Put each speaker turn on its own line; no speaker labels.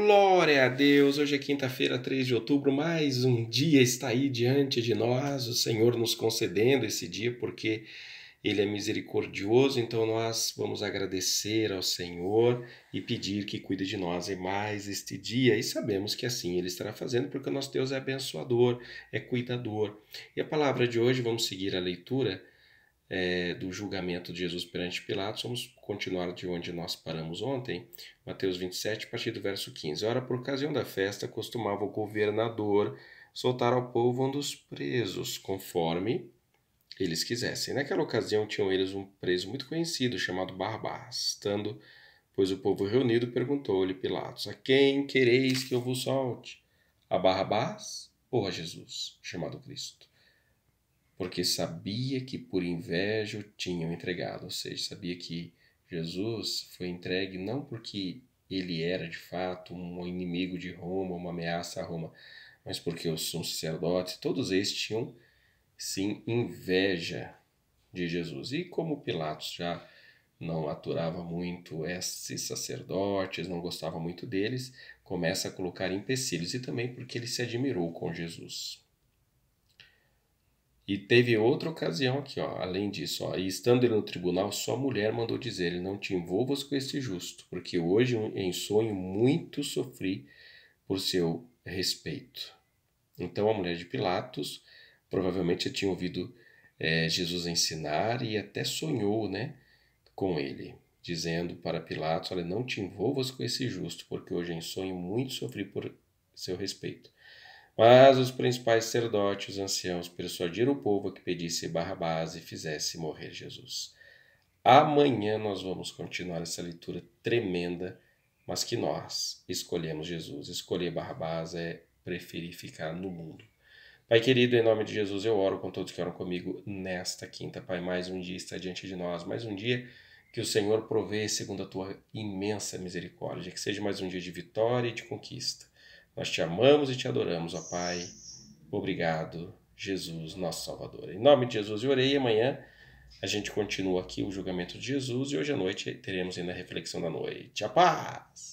Glória a Deus! Hoje é quinta-feira, 3 de outubro, mais um dia está aí diante de nós, o Senhor nos concedendo esse dia porque Ele é misericordioso, então nós vamos agradecer ao Senhor e pedir que cuide de nós e mais este dia, e sabemos que assim Ele estará fazendo, porque o nosso Deus é abençoador, é cuidador. E a palavra de hoje, vamos seguir a leitura é, do julgamento de Jesus perante Pilatos, vamos continuar de onde nós paramos ontem, Mateus 27, a partir do verso 15. Ora, por ocasião da festa, costumava o governador soltar ao povo um dos presos, conforme eles quisessem. Naquela ocasião, tinham eles um preso muito conhecido, chamado Barrabás. Estando, pois, o povo reunido, perguntou-lhe Pilatos, a quem quereis que eu vos solte? A Barrabás ou a Jesus, chamado Cristo? porque sabia que por inveja o tinham entregado, ou seja, sabia que Jesus foi entregue não porque ele era de fato um inimigo de Roma, uma ameaça a Roma, mas porque os sumos sacerdotes, todos eles tinham sim inveja de Jesus. E como Pilatos já não aturava muito esses sacerdotes, não gostava muito deles, começa a colocar empecilhos e também porque ele se admirou com Jesus. E teve outra ocasião aqui, ó, além disso, ó, e estando ele no tribunal, sua mulher mandou dizer: ele não te envolvas com esse justo, porque hoje em sonho muito sofri por seu respeito. Então a mulher de Pilatos provavelmente tinha ouvido é, Jesus ensinar e até sonhou, né, com ele, dizendo para Pilatos: olha, não te envolvas com esse justo, porque hoje em sonho muito sofri por seu respeito. Mas os principais sacerdotes anciãos persuadiram o povo a que pedisse Barrabás e fizesse morrer Jesus. Amanhã nós vamos continuar essa leitura tremenda, mas que nós escolhemos Jesus. Escolher Barrabás é preferir ficar no mundo. Pai querido, em nome de Jesus eu oro com todos que oram comigo nesta quinta. Pai, mais um dia está diante de nós, mais um dia que o Senhor provê segundo a tua imensa misericórdia, que seja mais um dia de vitória e de conquista. Nós te amamos e te adoramos, ó Pai. Obrigado, Jesus, nosso Salvador. Em nome de Jesus, eu orei. Amanhã a gente continua aqui o julgamento de Jesus e hoje à noite teremos ainda a reflexão da noite. A paz!